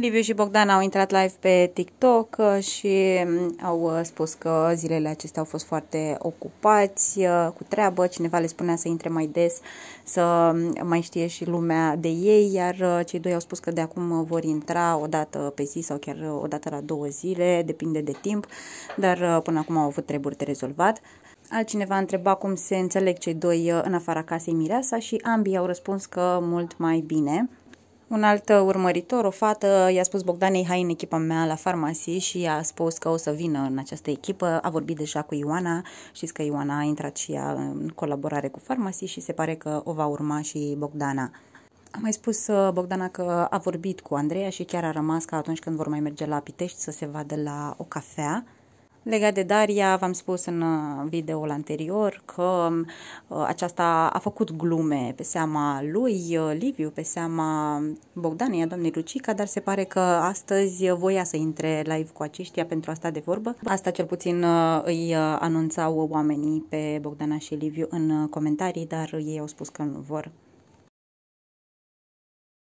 Liviu și Bogdan au intrat live pe TikTok uh, și um, au uh, spus că zilele acestea au fost foarte ocupați uh, cu treabă, cineva le spunea să intre mai des, să um, mai știe și lumea de ei, iar cei doi au spus că de acum vor intra o dată pe zi sau chiar o dată la două zile, depinde de timp, dar până acum au avut treburi de rezolvat. Altcineva întreba cum se înțeleg cei doi în afara casei Mireasa și ambii au răspuns că mult mai bine. Un alt urmăritor, o fată, i-a spus Bogdanei, hai în echipa mea la farmacie și i-a spus că o să vină în această echipă. A vorbit deja cu Ioana, știți că Ioana a intrat și ea în colaborare cu farmacie și se pare că o va urma și Bogdana. A mai spus uh, Bogdana că a vorbit cu Andreea și chiar a rămas ca atunci când vor mai merge la Pitești să se vadă la o cafea. Legat de Daria, v-am spus în uh, videoul anterior că um, uh, aceasta a făcut glume pe seama lui uh, Liviu, pe seama um, Bogdanei, a doamnei Lucica, dar se pare că astăzi voia să intre live cu aceștia pentru asta de vorbă. Asta cel puțin îi anunțau oamenii pe Bogdana și Liviu în comentarii, dar ei au spus că nu vor.